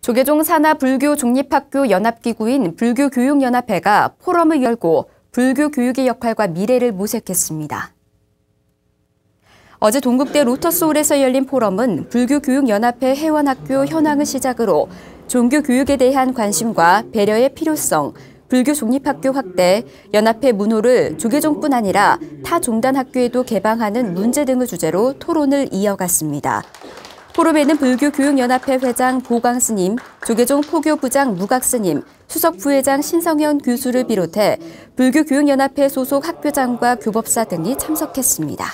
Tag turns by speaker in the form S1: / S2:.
S1: 조계종 산하 불교 종립학교 연합기구인 불교교육연합회가 포럼을 열고 불교 교육의 역할과 미래를 모색했습니다. 어제 동국대 로터스홀에서 열린 포럼은 불교교육연합회 회원학교 현황을 시작으로 종교교육에 대한 관심과 배려의 필요성, 불교 종립학교 확대, 연합회 문호를 조계종뿐 아니라 타 종단 학교에도 개방하는 문제 등을 주제로 토론을 이어갔습니다. 포럼에는 불교교육연합회 회장 보강 스님, 조계종 포교부장 무각 스님, 수석 부회장 신성현 교수를 비롯해 불교교육연합회 소속 학교장과 교법사 등이 참석했습니다.